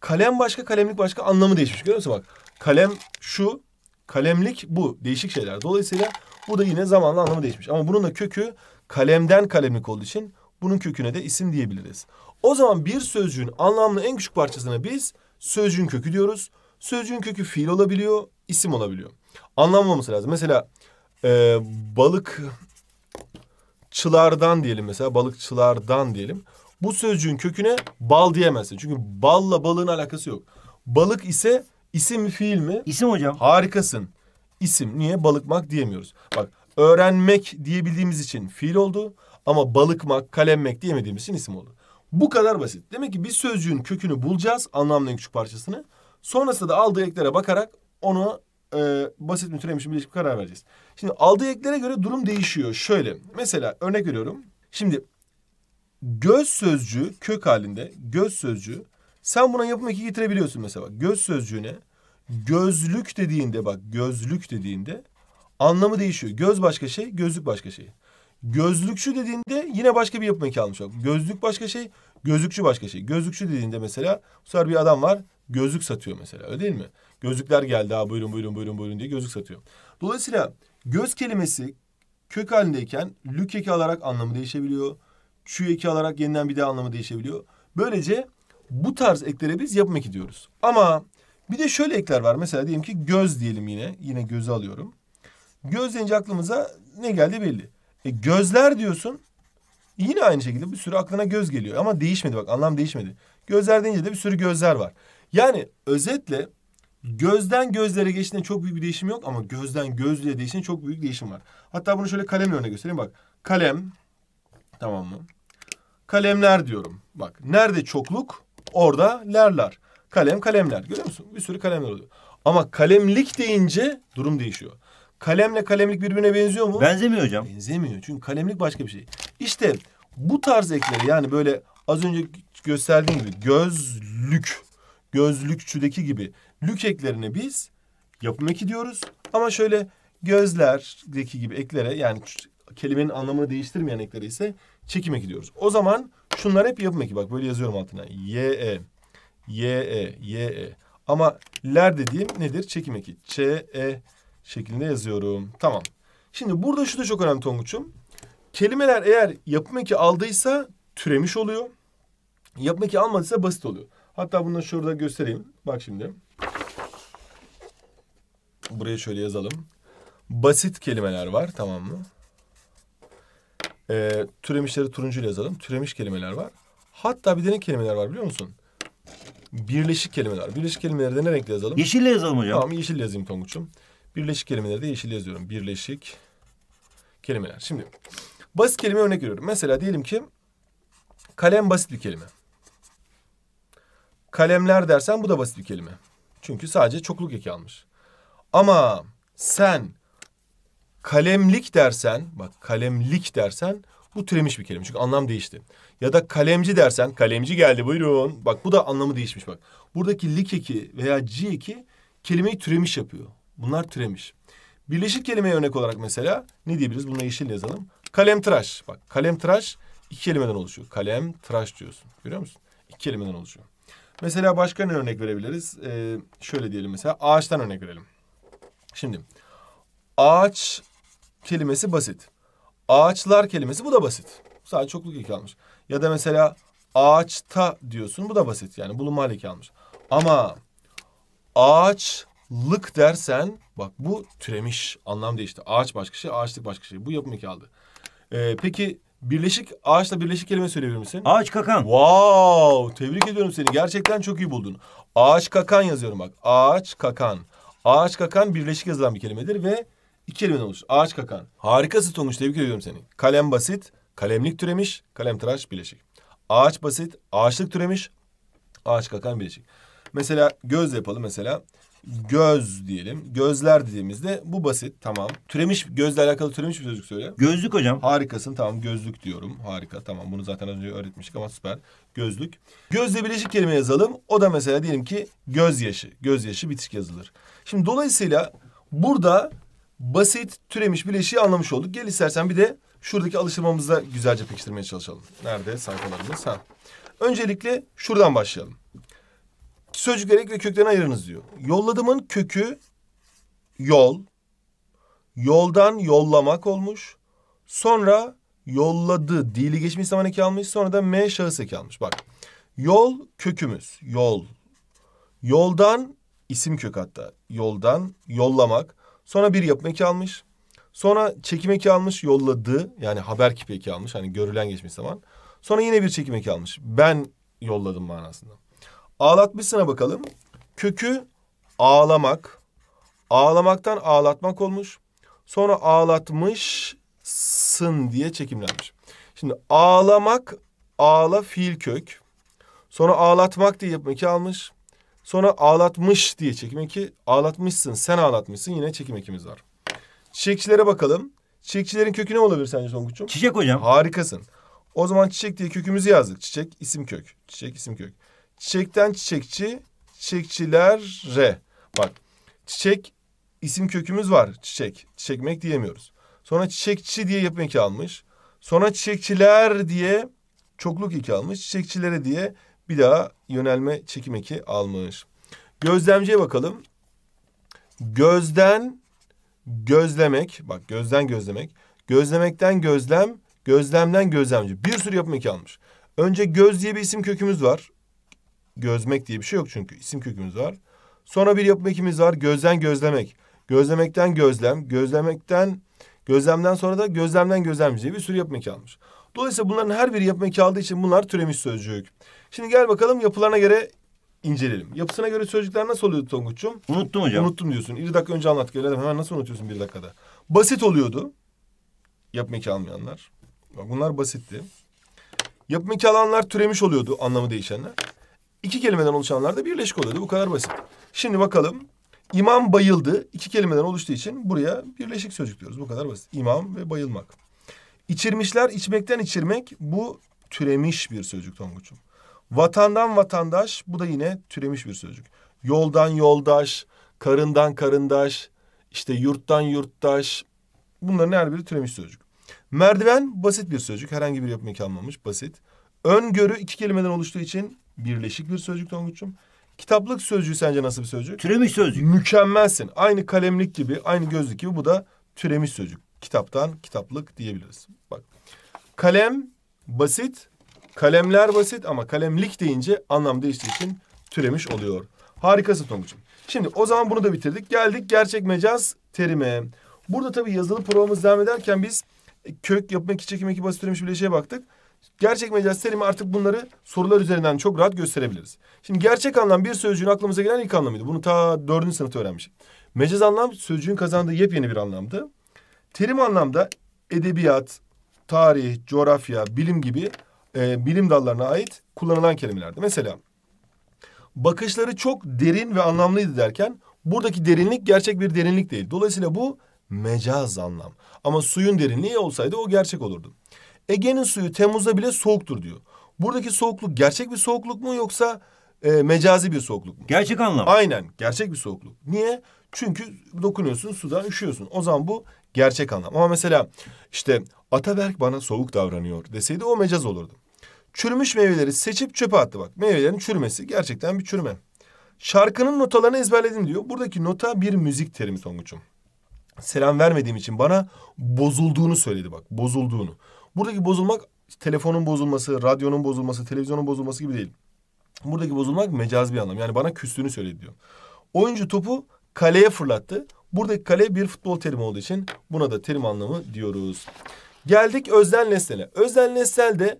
A: kalem başka kalemlik başka anlamı değişmiş. Görüyor musun bak kalem şu kalemlik bu değişik şeyler. Dolayısıyla bu da yine zamanla anlamı değişmiş. Ama bunun da kökü kalemden kalemlik olduğu için bunun köküne de isim diyebiliriz. O zaman bir sözcüğün anlamlı en küçük parçasına biz sözcüğün kökü diyoruz. Sözcüğün kökü fiil olabiliyor, isim olabiliyor. Anlamlı lazım. Mesela e, balık balıkçılardan diyelim mesela balıkçılardan diyelim. Bu sözcüğün köküne bal diyemezsin. Çünkü balla balığın alakası yok. Balık ise isim fiil mi? İsim hocam. Harikasın. İsim. Niye? Balıkmak diyemiyoruz. Bak öğrenmek diyebildiğimiz için fiil oldu. Ama balıkmak, kalemmek diyemediğimiz için isim oldu. Bu kadar basit. Demek ki bir sözcüğün kökünü bulacağız. Anlamlı küçük parçasını. Sonrasında da aldığı eklere bakarak onu e, basit mi türemiş mi ilişki karar vereceğiz. Şimdi aldığı eklere göre durum değişiyor. Şöyle mesela örnek veriyorum. Şimdi göz sözcü kök halinde göz sözcü sen buna yapım eki getirebiliyorsun mesela. göz sözcüğüne gözlük dediğinde bak gözlük dediğinde anlamı değişiyor. Göz başka şey, gözlük başka şey. Gözlükçü dediğinde yine başka bir yapım eki almış. Bak, gözlük başka şey, gözlükçü başka şey. Gözlükçü dediğinde mesela bu sefer bir adam var gözlük satıyor mesela öyle değil mi? Gözlükler geldi ha buyurun buyurun buyurun buyurun diye gözlük satıyor. Dolayısıyla göz kelimesi kök halindeyken lük eki alarak anlamı değişebiliyor. Çü eki alarak yeniden bir daha anlamı değişebiliyor. Böylece bu tarz eklere biz yapım eki diyoruz. Ama bir de şöyle ekler var. Mesela diyelim ki göz diyelim yine. Yine gözü alıyorum. Göz deyince aklımıza ne geldi belli. E gözler diyorsun. Yine aynı şekilde bir sürü aklına göz geliyor. Ama değişmedi bak anlam değişmedi. Gözler deyince de bir sürü gözler var. Yani özetle gözden gözlere geçtiğinde çok büyük bir değişim yok ama gözden gözlüğe değiştiğinde çok büyük değişim var. Hatta bunu şöyle kalemle örnek göstereyim bak. Kalem tamam mı? Kalemler diyorum. Bak nerede çokluk orada lerler. Kalem kalemler görüyor musun? Bir sürü kalemler oluyor. Ama kalemlik deyince durum değişiyor. Kalemle kalemlik birbirine benziyor mu? Benzemiyor hocam. Benzemiyor. Çünkü kalemlik başka bir şey. İşte bu tarz ekleri yani böyle az önce gösterdiğim gibi gözlük gözlükçüdeki gibi lük eklerini biz yapım eki diyoruz. Ama şöyle gözlerdeki gibi eklere yani kelimenin anlamını değiştirmeyen eklere ise çekim eki diyoruz. O zaman şunlar hep yapım eki. Bak böyle yazıyorum altına. Y E Y e, e. Ama ler dediğim nedir? Çekim eki. Ç E şeklinde yazıyorum. Tamam. Şimdi burada şu da çok önemli Tonguç'um. Kelimeler eğer yapım eki aldıysa türemiş oluyor. Yapım eki almadıysa basit oluyor. Hatta bunu şurada göstereyim. Bak şimdi. Buraya şöyle yazalım. Basit kelimeler var tamam mı? Ee, türemişleri turuncuyla yazalım. Türemiş kelimeler var. Hatta bir de ne kelimeler var biliyor musun? Birleşik kelimeler. Birleşik kelimeleri de ne renkle yazalım? Yeşille yazalım hocam. Tamam yeşil yazayım Tonguç'um. Birleşik kelimeleri de yeşil yazıyorum. Birleşik kelimeler. Şimdi basit kelime örnek veriyorum. Mesela diyelim ki kalem basit bir kelime. Kalemler dersen bu da basit bir kelime. Çünkü sadece çokluk eki almış. Ama sen kalemlik dersen, bak kalemlik dersen bu türemiş bir kelime. Çünkü anlam değişti. Ya da kalemci dersen, kalemci geldi buyurun. Bak bu da anlamı değişmiş bak. Buradaki lik eki veya ci eki kelimeyi türemiş yapıyor. Bunlar türemiş. Birleşik kelimeye örnek olarak mesela ne diyebiliriz? Buna yeşil yazalım. Kalem tıraş. Bak kalem tıraş iki kelimeden oluşuyor. Kalem tıraş diyorsun. Görüyor musun? İki kelimeden oluşuyor. Mesela başka ne örnek verebiliriz? Ee, şöyle diyelim mesela ağaçtan örnek verelim. Şimdi ağaç kelimesi basit. Ağaçlar kelimesi bu da basit. Sadece çokluk ilki almış. Ya da mesela ağaçta diyorsun bu da basit. Yani bulunma hali almış. Ama ağaçlık dersen bak bu türemiş. Anlam değişti. Ağaç başka şey, ağaçlık başka şey. Bu yapım eki aldı. Ee, peki Birleşik ağaçla birleşik kelime söyleyebilir misin? Ağaç kakan. Wow! Tebrik ediyorum seni. Gerçekten çok iyi buldun. Ağaç kakan yazıyorum bak. Ağaç kakan. Ağaç kakan birleşik yazılan bir kelimedir ve iki kelimeden oluşur. Ağaç kakan. Harikasın Tonguç. Tebrik ediyorum seni. Kalem basit, kalemlik türemiş, kalem tıraş birleşik. Ağaç basit, ağaçlık türemiş, ağaç kakan birleşik. Mesela gözle yapalım mesela göz diyelim. Gözler dediğimizde bu basit tamam. Türemiş gözle alakalı türemiş bir sözcük söyle. Gözlük hocam. Harikasın tamam gözlük diyorum. Harika tamam bunu zaten az önce öğretmiştik ama süper. Gözlük. Gözle birleşik kelime yazalım. O da mesela diyelim ki gözyaşı. Gözyaşı bitişik yazılır. Şimdi dolayısıyla burada basit türemiş bileşiği anlamış olduk. Gel istersen bir de şuradaki alıştırmamızda güzelce pekiştirmeye çalışalım. Nerede sayfalarımız? Ha. Öncelikle şuradan başlayalım sözcükleri ve kökten ayırınız diyor. Yolladımın kökü yol, yoldan yollamak olmuş. Sonra yolladı dili geçmiş zaman eki almış. Sonra da m şahıs eki almış. Bak yol kökümüz yol. Yoldan isim kök hatta. Yoldan yollamak. Sonra bir yapma eki almış. Sonra çekim eki almış yolladı. Yani haber kipi eki almış. Hani görülen geçmiş zaman. Sonra yine bir çekim eki almış. Ben yolladım manasında. Ağlatmışsına bakalım. Kökü ağlamak. Ağlamaktan ağlatmak olmuş. Sonra ağlatmışsın diye çekimlenmiş. Şimdi ağlamak ağla fiil kök. Sonra ağlatmak diye yapım iki almış. Sonra ağlatmış diye çekim eki Ağlatmışsın sen ağlatmışsın yine çekim ekimiz var. Çiçekçilere bakalım. Çiçekçilerin kökü ne olabilir sence Songuç'um? Çiçek hocam. Harikasın. O zaman çiçek diye kökümüzü yazdık. Çiçek isim kök. Çiçek isim kök. Çiçekten çiçekçi, çiçekçilere. Bak çiçek isim kökümüz var çiçek. Çiçekmek diyemiyoruz. Sonra çiçekçi diye yapım eki almış. Sonra çiçekçiler diye çokluk eki almış. Çiçekçilere diye bir daha yönelme çekim eki almış. Gözlemciye bakalım. Gözden gözlemek. Bak gözden gözlemek. Gözlemekten gözlem. Gözlemden gözlemci. Bir sürü yapım eki almış. Önce göz diye bir isim kökümüz var gözmek diye bir şey yok çünkü. isim kökümüz var. Sonra bir yapım ekimiz var. Gözden gözlemek. Gözlemekten gözlem. Gözlemekten gözlemden sonra da gözlemden gözlemci diye bir sürü yapım eki almış. Dolayısıyla bunların her biri yapım eki aldığı için bunlar türemiş sözcük. Şimdi gel bakalım yapılarına göre inceleyelim. Yapısına göre sözcükler nasıl oluyordu Tonguç'cum? Unuttum hocam. Unuttum diyorsun. Bir dakika önce anlat. Öyle hemen nasıl unutuyorsun bir dakikada? Basit oluyordu. Yapım eki almayanlar. bunlar basitti. Yapım eki alanlar türemiş oluyordu anlamı değişenler iki kelimeden oluşanlar da birleşik oluyordu. Bu kadar basit. Şimdi bakalım. İmam bayıldı. İki kelimeden oluştuğu için buraya birleşik sözcük diyoruz. Bu kadar basit. İmam ve bayılmak. İçirmişler, içmekten içirmek. Bu türemiş bir sözcük Tonguç'um. Vatandan vatandaş. Bu da yine türemiş bir sözcük. Yoldan yoldaş, karından karındaş, işte yurttan yurttaş. Bunların her biri türemiş sözcük. Merdiven basit bir sözcük. Herhangi bir yapım kalmamış. Basit. Öngörü iki kelimeden oluştuğu için birleşik bir sözcük Tonguç'um. Kitaplık sözcüğü sence nasıl bir sözcük? Türemiş sözcük. Mükemmelsin. Aynı kalemlik gibi, aynı gözlük gibi bu da türemiş sözcük. Kitaptan kitaplık diyebiliriz. Bak. Kalem basit, kalemler basit ama kalemlik deyince anlam değiştiği için türemiş oluyor. Harikası Tonguç'um. Şimdi o zaman bunu da bitirdik. Geldik gerçek mecaz terime. Burada tabii yazılı provamız devam ederken biz kök yapmak için çekim eki basit türemiş bileşiğe şey baktık. Gerçek mecaz terimi artık bunları sorular üzerinden çok rahat gösterebiliriz. Şimdi gerçek anlam bir sözcüğün aklımıza gelen ilk anlamıydı. Bunu ta dördüncü sınıfta öğrenmişim. Mecaz anlam sözcüğün kazandığı yepyeni bir anlamdı. Terim anlamda edebiyat, tarih, coğrafya, bilim gibi e, bilim dallarına ait kullanılan kelimelerdi. Mesela bakışları çok derin ve anlamlıydı derken buradaki derinlik gerçek bir derinlik değil. Dolayısıyla bu mecaz anlam. Ama suyun derinliği olsaydı o gerçek olurdu. Ege'nin suyu Temmuz'da bile soğuktur diyor. Buradaki soğukluk gerçek bir soğukluk mu yoksa e, mecazi bir soğukluk mu? Gerçek anlam. Aynen gerçek bir soğukluk. Niye? Çünkü dokunuyorsun sudan üşüyorsun. O zaman bu gerçek anlam. Ama mesela işte Ataberk bana soğuk davranıyor deseydi o mecaz olurdu. Çürümüş meyveleri seçip çöpe attı bak. Meyvelerin çürümesi gerçekten bir çürüme. Şarkının notalarını ezberledim diyor. Buradaki nota bir müzik terimi Tonguç'um. Selam vermediğim için bana bozulduğunu söyledi bak. Bozulduğunu. Buradaki bozulmak telefonun bozulması, radyonun bozulması, televizyonun bozulması gibi değil. Buradaki bozulmak mecaz bir anlam. Yani bana küstüğünü söyledi diyor. Oyuncu topu kaleye fırlattı. Buradaki kale bir futbol terimi olduğu için buna da terim anlamı diyoruz. Geldik Özden Nesnel'e. Özden Nesnel de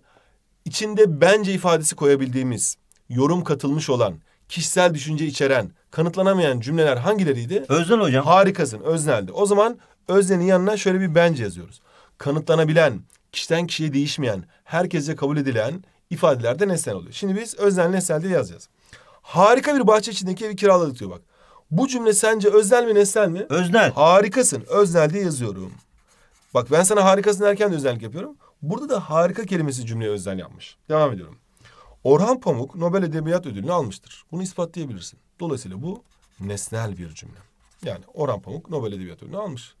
A: içinde bence ifadesi koyabildiğimiz, yorum katılmış olan, kişisel düşünce içeren, kanıtlanamayan cümleler hangileriydi? Özden hocam. Harikasın Öznel'di. O zaman öznenin yanına şöyle bir bence yazıyoruz. Kanıtlanabilen, kişiden kişiye değişmeyen, herkese kabul edilen ifadelerde nesnel oluyor. Şimdi biz öznel nesnel diye yazacağız. Harika bir bahçe içindeki evi kiraladık diyor bak. Bu cümle sence öznel mi nesnel mi? Öznel. Harikasın. Öznel diye yazıyorum. Bak ben sana harikasın derken de öznellik yapıyorum. Burada da harika kelimesi cümleye öznel yapmış. Devam ediyorum. Orhan Pamuk Nobel Edebiyat Ödülünü almıştır. Bunu ispatlayabilirsin. Dolayısıyla bu nesnel bir cümle. Yani Orhan Pamuk Nobel Edebiyat Ödülünü almış.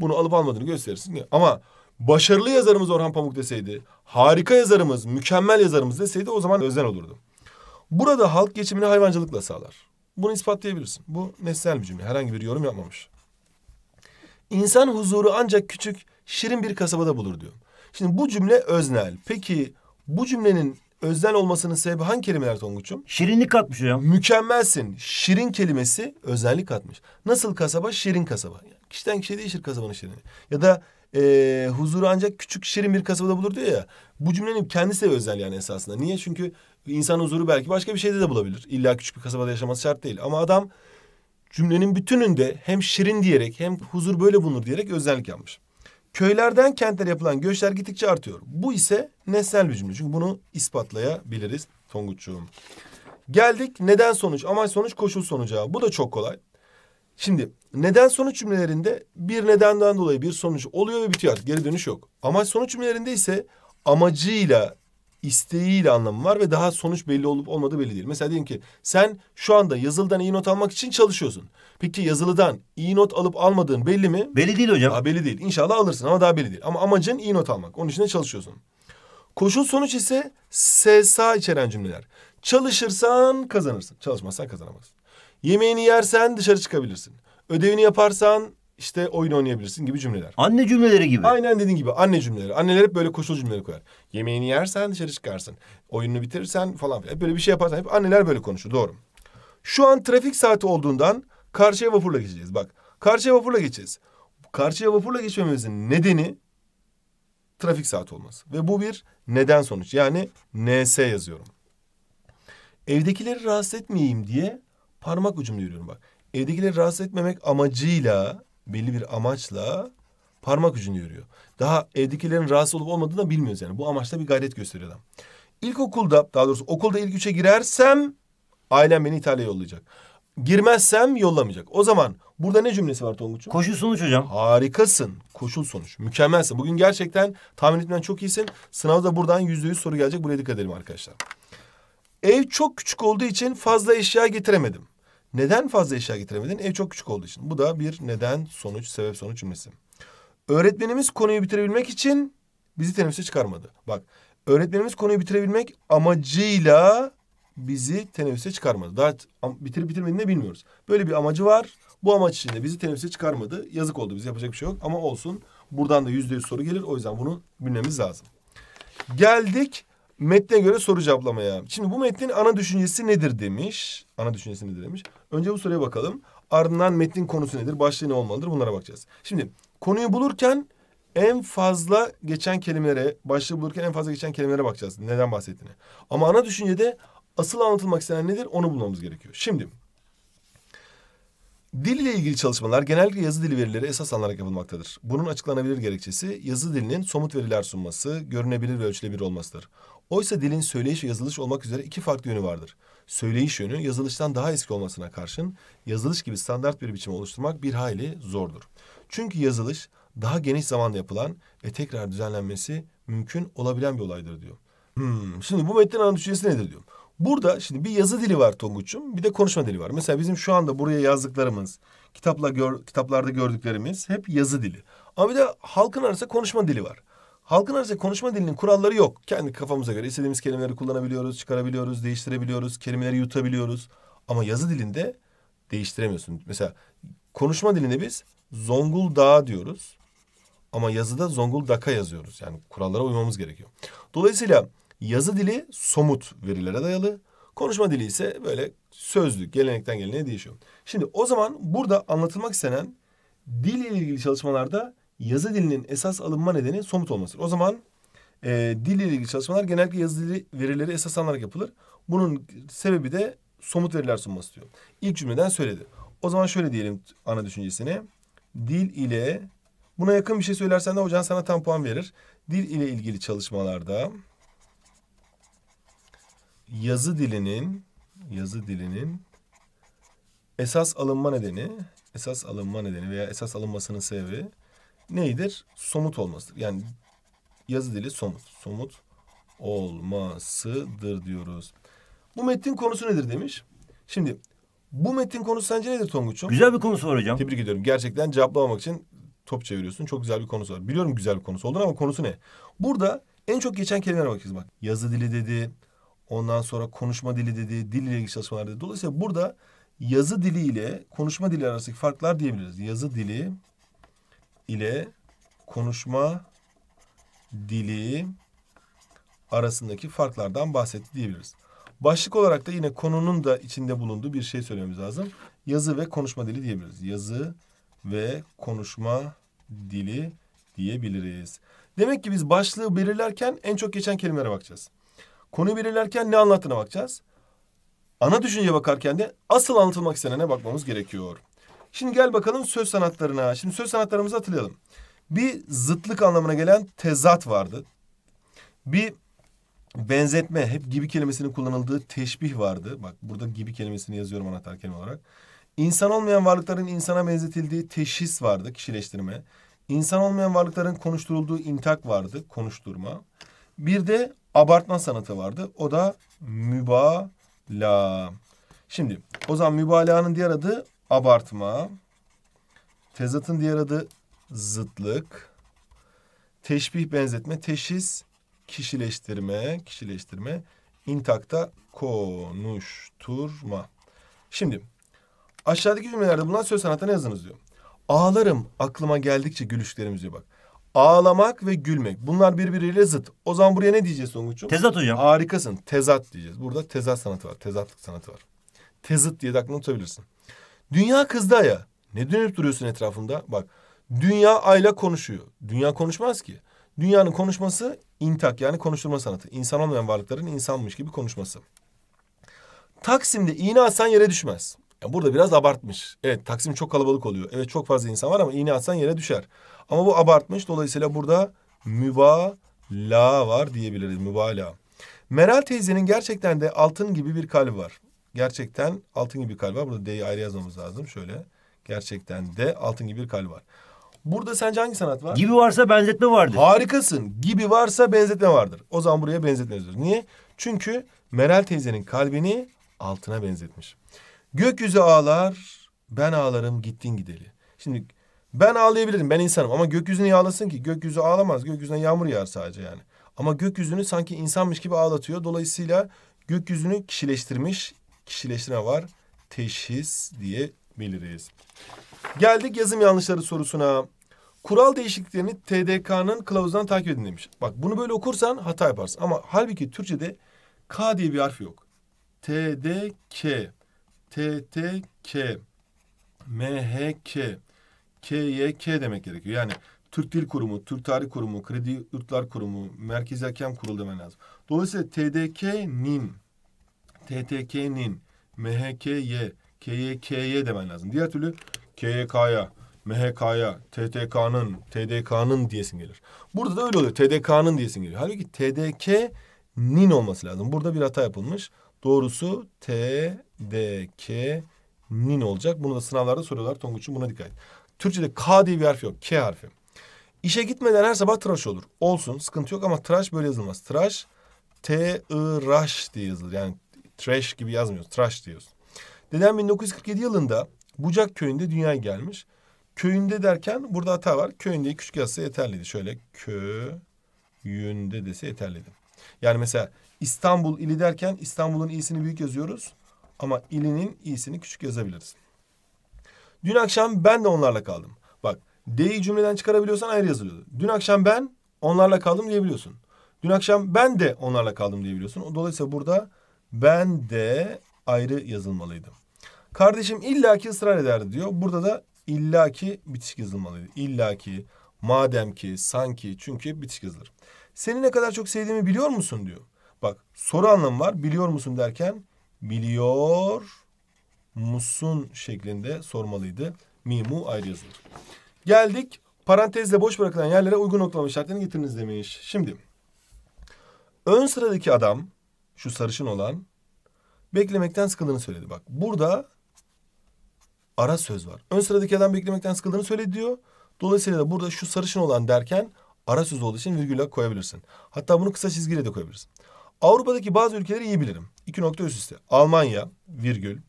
A: Bunu alıp almadığını gösterirsin. Ama başarılı yazarımız Orhan Pamuk deseydi, harika yazarımız, mükemmel yazarımız deseydi o zaman özel olurdu. Burada halk geçimini hayvancılıkla sağlar. Bunu ispatlayabilirsin. Bu nesnel bir cümle. Herhangi bir yorum yapmamış. İnsan huzuru ancak küçük, şirin bir kasabada bulur diyor. Şimdi bu cümle öznel. Peki bu cümlenin öznel olmasının sebebi hangi kelimeler Tonguç'um? Şirinlik katmış hocam. Mükemmelsin. Şirin kelimesi özellik katmış. Nasıl kasaba? Şirin kasaba. Yani kişiden kişiye değişir kasabanın şirini. Ya da e, huzuru ancak küçük şirin bir kasabada bulur diyor ya. Bu cümlenin kendisi de özel yani esasında. Niye? Çünkü insan huzuru belki başka bir şeyde de bulabilir. İlla küçük bir kasabada yaşaması şart değil. Ama adam cümlenin bütününde hem şirin diyerek hem huzur böyle bulunur diyerek özellik yapmış. Köylerden kentlere yapılan göçler gittikçe artıyor. Bu ise nesnel bir cümle. Çünkü bunu ispatlayabiliriz Tonguç'cuğum. Geldik neden sonuç, amaç sonuç, koşul sonucu. Bu da çok kolay. Şimdi neden sonuç cümlelerinde bir nedenden dolayı bir sonuç oluyor ve bitiyor Geri dönüş yok. Amaç sonuç cümlelerinde ise amacıyla, isteğiyle anlamı var ve daha sonuç belli olup olmadığı belli değil. Mesela diyelim ki sen şu anda yazılıdan iyi not almak için çalışıyorsun. Peki yazılıdan iyi not alıp almadığın belli mi? Belli değil hocam. Daha belli değil. İnşallah alırsın ama daha belli değil. Ama amacın iyi not almak. Onun için de çalışıyorsun. Koşul sonuç ise SSA içeren cümleler. Çalışırsan kazanırsın. Çalışmazsan kazanamazsın. Yemeğini yersen dışarı çıkabilirsin. Ödevini yaparsan işte oyun oynayabilirsin gibi cümleler. Anne cümleleri gibi. Aynen dediğin gibi anne cümleleri. Anneler hep böyle koşul cümleleri koyar. Yemeğini yersen dışarı çıkarsın. Oyununu bitirirsen falan filan. Hep böyle bir şey yaparsan hep anneler böyle konuşur doğru. Şu an trafik saati olduğundan karşıya vapurla geçeceğiz bak. Karşıya vapurla geçeceğiz. Karşıya vapurla geçmemizin nedeni trafik saati olması. Ve bu bir neden sonuç. Yani NS yazıyorum. Evdekileri rahatsız etmeyeyim diye Parmak ucumla yürüyorum bak. Evdekileri rahatsız etmemek amacıyla, belli bir amaçla parmak ucunu yürüyor. Daha evdekilerin rahatsız olup olmadığını da bilmiyoruz yani. Bu amaçla bir gayret gösteriyor adam. İlkokulda, daha doğrusu okulda ilk üçe girersem ailem beni İtalya'ya yollayacak. Girmezsem yollamayacak. O zaman burada ne cümlesi var Tonguç'un? Koşul sonuç hocam. Harikasın. Koşul sonuç. Mükemmelsin. Bugün gerçekten tahmin etmen çok iyisin. Sınavda buradan yüzde yüz soru gelecek. Buraya dikkat edelim arkadaşlar. Ev çok küçük olduğu için fazla eşya getiremedim. Neden fazla eşya getiremedin? Ev çok küçük olduğu için. Bu da bir neden, sonuç, sebep, sonuç cümlesi. Öğretmenimiz konuyu bitirebilmek için bizi teneffüse çıkarmadı. Bak, öğretmenimiz konuyu bitirebilmek amacıyla bizi teneffüse çıkarmadı. Daha bitirip bitirmediğini de bilmiyoruz. Böyle bir amacı var. Bu amaç içinde bizi teneffüse çıkarmadı. Yazık oldu. Biz yapacak bir şey yok ama olsun. Buradan da yüzde yüz soru gelir. O yüzden bunu bilmemiz lazım. Geldik metne göre soru cevaplamaya. Şimdi bu metnin ana düşüncesi nedir demiş. Ana düşüncesi nedir demiş. Önce bu soruya bakalım. Ardından metnin konusu nedir? Başlığı ne olmalıdır? Bunlara bakacağız. Şimdi konuyu bulurken en fazla geçen kelimelere, başlığı bulurken en fazla geçen kelimelere bakacağız. Neden bahsettiğini. Ama ana düşüncede asıl anlatılmak istenen nedir? Onu bulmamız gerekiyor. Şimdi Dil ile ilgili çalışmalar genellikle yazı dili verileri esas alınarak yapılmaktadır. Bunun açıklanabilir gerekçesi yazı dilinin somut veriler sunması, görünebilir ve ölçülebilir olmasıdır. Oysa dilin söyleyiş ve yazılış olmak üzere iki farklı yönü vardır. Söyleyiş yönü yazılıştan daha eski olmasına karşın yazılış gibi standart bir biçim oluşturmak bir hayli zordur. Çünkü yazılış daha geniş zamanda yapılan ve tekrar düzenlenmesi mümkün olabilen bir olaydır diyor. Hmm, şimdi bu metnin ana düşüncesi nedir diyor. Burada şimdi bir yazı dili var Tonguç'um, bir de konuşma dili var. Mesela bizim şu anda buraya yazdıklarımız, kitapla gör, kitaplarda gördüklerimiz hep yazı dili. Ama bir de halkın arasında konuşma dili var. Halkın arasında konuşma dilinin kuralları yok. Kendi kafamıza göre istediğimiz kelimeleri kullanabiliyoruz, çıkarabiliyoruz, değiştirebiliyoruz, kelimeleri yutabiliyoruz. Ama yazı dilinde değiştiremiyorsun. Mesela konuşma dilinde biz Zonguldak'a diyoruz. Ama yazıda Zonguldak'a yazıyoruz. Yani kurallara uymamız gerekiyor. Dolayısıyla yazı dili somut verilere dayalı. Konuşma dili ise böyle sözlük, gelenekten geleneğe değişiyor. Şimdi o zaman burada anlatılmak istenen dil ile ilgili çalışmalarda yazı dilinin esas alınma nedeni somut olmasıdır. O zaman e, dil ile ilgili çalışmalar genellikle yazı dili verileri esas alarak yapılır. Bunun sebebi de somut veriler sunması diyor. İlk cümleden söyledi. O zaman şöyle diyelim ana düşüncesini. Dil ile buna yakın bir şey söylersen de hocan sana tam puan verir. Dil ile ilgili çalışmalarda yazı dilinin yazı dilinin esas alınma nedeni esas alınma nedeni veya esas alınmasının sebebi neydir? Somut olmasıdır. Yani yazı dili somut. Somut olmasıdır diyoruz. Bu metnin konusu nedir demiş. Şimdi bu metnin konusu sence nedir Tonguç'um? Güzel bir konusu var hocam. Tebrik ediyorum. Gerçekten cevaplamak için top çeviriyorsun. Çok güzel bir konusu var. Biliyorum güzel bir konusu olduğunu ama konusu ne? Burada en çok geçen kelimelere bakıyoruz bak. Yazı dili dedi. Ondan sonra konuşma dili dedi. Dil ile ilgili çalışmalar dedi. Dolayısıyla burada yazı dili ile konuşma dili arasındaki farklar diyebiliriz. Yazı dili ile konuşma dili arasındaki farklardan bahsetti diyebiliriz. Başlık olarak da yine konunun da içinde bulunduğu bir şey söylememiz lazım. Yazı ve konuşma dili diyebiliriz. Yazı ve konuşma dili diyebiliriz. Demek ki biz başlığı belirlerken en çok geçen kelimelere bakacağız. Konuyu belirlerken ne anlattığına bakacağız. Ana düşünceye bakarken de asıl anlatılmak istenene bakmamız gerekiyor. Şimdi gel bakalım söz sanatlarına. Şimdi söz sanatlarımızı hatırlayalım. Bir zıtlık anlamına gelen tezat vardı. Bir benzetme hep gibi kelimesinin kullanıldığı teşbih vardı. Bak burada gibi kelimesini yazıyorum anahtar kelime olarak. İnsan olmayan varlıkların insana benzetildiği teşhis vardı kişileştirme. İnsan olmayan varlıkların konuşturulduğu intak vardı konuşturma. Bir de abartma sanatı vardı. O da mübala. Şimdi o zaman mübalağanın diğer adı abartma. Tezatın diğer adı zıtlık. Teşbih benzetme, teşhis, kişileştirme, kişileştirme. intakta konuşturma. Şimdi aşağıdaki cümlelerde bulunan söz ne yazınız diyor. Ağlarım aklıma geldikçe gülüşlerimiz diyor bak. Ağlamak ve gülmek. Bunlar birbiriyle zıt. O zaman buraya ne diyeceğiz Songuç'um? Tezat hocam. Harikasın. Tezat diyeceğiz. Burada tezat sanatı var. Tezatlık sanatı var. Tezıt diye de aklına tutabilirsin. Dünya kızdı ya, Ne dönüp duruyorsun etrafında? Bak dünya ayla konuşuyor. Dünya konuşmaz ki. Dünyanın konuşması intak yani konuşturma sanatı. İnsan olmayan varlıkların insanmış gibi konuşması. Taksim'de iğne atsan yere düşmez. Yani burada biraz abartmış. Evet Taksim çok kalabalık oluyor. Evet çok fazla insan var ama iğne atsan yere düşer. Ama bu abartmış. Dolayısıyla burada mübala var diyebiliriz. Mübala. Meral teyzenin gerçekten de altın gibi bir kalbi var gerçekten altın gibi bir kalp var. Burada D'yi ayrı yazmamız lazım. Şöyle gerçekten de altın gibi bir kalp var. Burada sence hangi sanat var? Gibi varsa benzetme vardır. Harikasın. Gibi varsa benzetme vardır. O zaman buraya benzetme yazıyoruz. Niye? Çünkü Meral teyzenin kalbini altına benzetmiş. Gökyüzü ağlar, ben ağlarım gittin gideli. Şimdi ben ağlayabilirim, ben insanım ama gökyüzü niye ağlasın ki? Gökyüzü ağlamaz, gökyüzüne yağmur yağar sadece yani. Ama gökyüzünü sanki insanmış gibi ağlatıyor. Dolayısıyla gökyüzünü kişileştirmiş, kişileştirme var. Teşhis diyebiliriz. Geldik yazım yanlışları sorusuna. Kural değişikliklerini TDK'nın kılavuzdan takip edin demiş. Bak bunu böyle okursan hata yaparsın. Ama halbuki Türkçe'de K diye bir harf yok. TDK, TTK, MHK, KYK demek gerekiyor. Yani Türk Dil Kurumu, Türk Tarih Kurumu, Kredi Yurtlar Kurumu, Merkez Hakem Kurulu demen lazım. Dolayısıyla TDK'nin TTK'nin MHK'ye, KYK'ye demen lazım. Diğer türlü KYK'ya, MHK'ya, TTK'nın, TDK'nın diyesin gelir. Burada da öyle oluyor. TDK'nın diyesin gelir. Halbuki TDK'nin olması lazım. Burada bir hata yapılmış. Doğrusu TDK'nin olacak. Bunu da sınavlarda soruyorlar. Tonguç'un buna dikkat et. Türkçe'de K diye bir harf yok. K harfi. İşe gitmeden her sabah tıraş olur. Olsun sıkıntı yok ama tıraş böyle yazılmaz. Tıraş T-I-R-A-Ş diye yazılır. Yani Trash gibi yazmıyoruz, Trash diyoruz. Dedem 1947 yılında Bucak köyünde dünyaya gelmiş. Köyünde derken burada hata var. Köyünde küçük yazsa yeterliydi. Şöyle köyünde dese yeterliydi. Yani mesela İstanbul ili derken İstanbul'un iyisini büyük yazıyoruz. Ama ilinin iyisini küçük yazabiliriz. Dün akşam ben de onlarla kaldım. Bak D'yi cümleden çıkarabiliyorsan ayrı yazılıyordu. Dün akşam ben onlarla kaldım diyebiliyorsun. Dün akşam ben de onlarla kaldım diyebiliyorsun. Dolayısıyla burada ben de ayrı yazılmalıydı. Kardeşim illaki ısrar eder diyor. Burada da illaki bitişik yazılmalıydı. İllaki, madem ki, sanki, çünkü bitişik yazılır. Seni ne kadar çok sevdiğimi biliyor musun diyor. Bak soru anlamı var. Biliyor musun derken biliyor musun şeklinde sormalıydı. Mimu ayrı yazılır. Geldik parantezle boş bırakılan yerlere uygun noktalama işaretlerini getiriniz demiş. Şimdi ön sıradaki adam şu sarışın olan beklemekten sıkıldığını söyledi. Bak burada ara söz var. Ön sıradaki adam beklemekten sıkıldığını söyledi diyor. Dolayısıyla da burada şu sarışın olan derken ara söz olduğu için virgülle koyabilirsin. Hatta bunu kısa çizgiyle de koyabilirsin. Avrupa'daki bazı ülkeleri iyi bilirim. İki nokta üst üste. Almanya, virgül,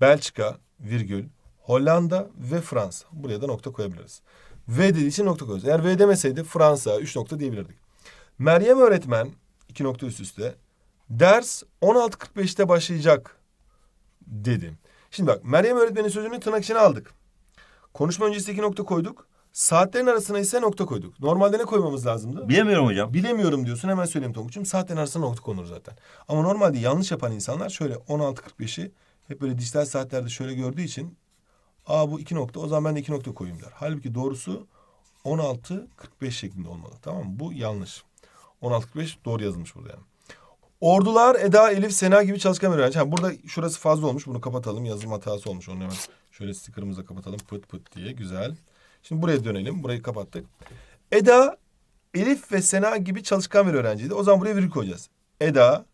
A: Belçika, virgül, Hollanda ve Fransa. Buraya da nokta koyabiliriz. V dediği için nokta koyuyoruz. Eğer V demeseydi Fransa üç nokta diyebilirdik. Meryem öğretmen iki nokta üst üste Ders 16.45'te başlayacak dedi. Şimdi bak Meryem öğretmenin sözünü tırnak içine aldık. Konuşma öncesi iki nokta koyduk. Saatlerin arasına ise nokta koyduk. Normalde ne koymamız lazımdı? Bilemiyorum hocam. Bilemiyorum diyorsun hemen söyleyeyim Tonguç'um. Saatlerin arasına nokta konur zaten. Ama normalde yanlış yapan insanlar şöyle 16.45'i hep böyle dijital saatlerde şöyle gördüğü için Aa bu iki nokta o zaman ben de iki nokta koyayım der. Halbuki doğrusu 16.45 şeklinde olmalı. Tamam mı? Bu yanlış. 16.45 doğru yazılmış burada yani. Ordular, Eda, Elif, Sena gibi çalışkan bir öğrenci. Ha, burada şurası fazla olmuş. Bunu kapatalım. Yazım hatası olmuş. Onu hemen şöyle sticker'ımıza kapatalım. Pıt pıt diye. Güzel. Şimdi buraya dönelim. Burayı kapattık. Eda, Elif ve Sena gibi çalışkan bir öğrenciydi. O zaman buraya virgül koyacağız. Eda,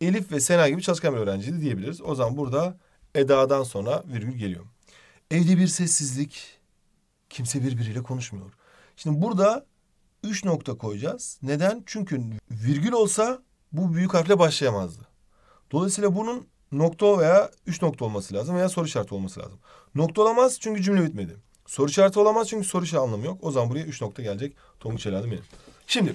A: Elif ve Sena gibi çalışkan bir öğrenciydi diyebiliriz. O zaman burada Eda'dan sonra virgül geliyor. Evde bir sessizlik. Kimse birbiriyle konuşmuyor. Şimdi burada üç nokta koyacağız. Neden? Çünkü virgül olsa bu büyük harfle başlayamazdı. Dolayısıyla bunun nokta veya üç nokta olması lazım veya soru işareti olması lazım. Nokta olamaz çünkü cümle bitmedi. Soru işareti olamaz çünkü soru işareti anlamı yok. O zaman buraya üç nokta gelecek. Tonguç herhalde benim. Şimdi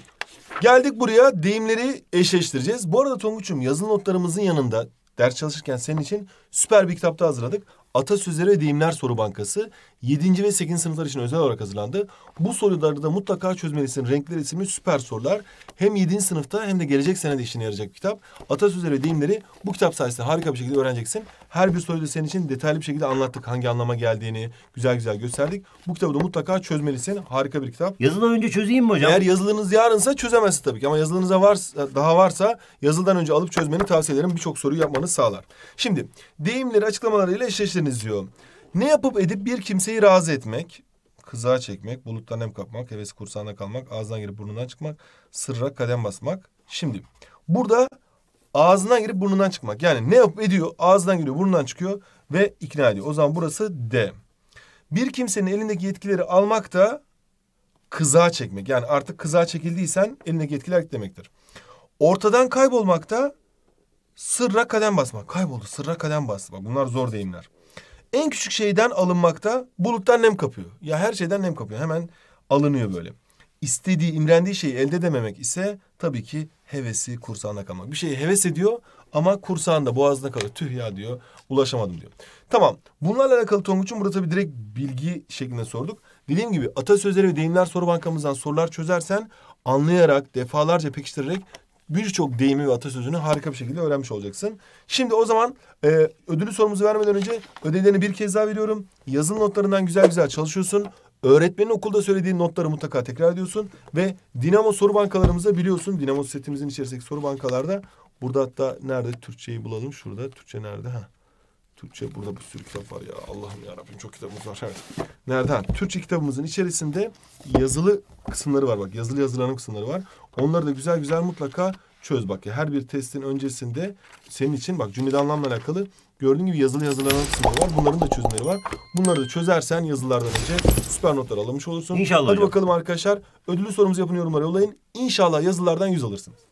A: geldik buraya deyimleri eşleştireceğiz. Bu arada Tonguç'um yazılı notlarımızın yanında ders çalışırken senin için süper bir kitapta hazırladık. Atasözleri Deyimler Soru Bankası 7. ve 8. sınıflar için özel olarak hazırlandı. Bu soruları da mutlaka çözmelisin. Renkler isimli süper sorular. Hem 7. sınıfta hem de gelecek sene de işine yarayacak bir kitap. Atasözleri ve deyimleri bu kitap sayesinde harika bir şekilde öğreneceksin. Her bir soruyu da senin için detaylı bir şekilde anlattık. Hangi anlama geldiğini güzel güzel gösterdik. Bu kitabı da mutlaka çözmelisin. Harika bir kitap. Yazıdan önce çözeyim mi hocam? Eğer yazılınız yarınsa çözemezsin tabii ki. Ama yazılınıza varsa, daha varsa yazıldan önce alıp çözmeni tavsiye ederim. Birçok soruyu yapmanı sağlar. Şimdi deyimleri açıklamalarıyla eşleştiriniz benziyor. Ne yapıp edip bir kimseyi razı etmek, kıza çekmek, buluttan nem kapmak, hevesi kursağına kalmak, ağzından girip burnundan çıkmak, sırra kadem basmak. Şimdi burada ağzından girip burnundan çıkmak. Yani ne yapıp ediyor, ağzından giriyor, burnundan çıkıyor ve ikna ediyor. O zaman burası D. Bir kimsenin elindeki yetkileri almak da kıza çekmek. Yani artık kıza çekildiysen elindeki yetkiler demektir. Ortadan kaybolmak da sırra kadem basmak. Kayboldu, sırra kadem bastı. Bak bunlar zor deyimler en küçük şeyden alınmakta buluttan nem kapıyor. Ya her şeyden nem kapıyor. Hemen alınıyor böyle. İstediği, imrendiği şeyi elde edememek ise tabii ki hevesi kursağında kalmak. Bir şeyi heves ediyor ama kursağında, boğazında kalıyor. Tüh ya diyor, ulaşamadım diyor. Tamam, bunlarla alakalı Tonguç'un burada tabii direkt bilgi şeklinde sorduk. Dediğim gibi atasözleri ve deyimler soru bankamızdan sorular çözersen anlayarak, defalarca pekiştirerek birçok deyimi ve atasözünü harika bir şekilde öğrenmiş olacaksın. Şimdi o zaman e, ödülü sorumuzu vermeden önce ödevlerini bir kez daha veriyorum. Yazın notlarından güzel güzel çalışıyorsun. Öğretmenin okulda söylediği notları mutlaka tekrar ediyorsun. Ve Dinamo soru bankalarımızı biliyorsun. Dinamo setimizin içerisindeki soru bankalarda. Burada hatta nerede Türkçeyi bulalım. Şurada Türkçe nerede? Ha. Türkçe burada bir sürü kitap var ya. Allah'ım ya Rabbim çok kitabımız var. Evet. Nereden? Türkçe kitabımızın içerisinde yazılı kısımları var bak. Yazılı yazılan kısımları var. Onları da güzel güzel mutlaka çöz bak ya. Her bir testin öncesinde senin için bak cümlede anlamla alakalı gördüğün gibi yazılı yazılanan kısımları var. Bunların da çözümleri var. Bunları da çözersen yazılılardan önce süper notlar alamış olursun. İnşallah. Hadi hocam. bakalım arkadaşlar. Ödüllü sorumuzu yapın yorumlara yollayın. İnşallah yazılılardan yüz alırsınız.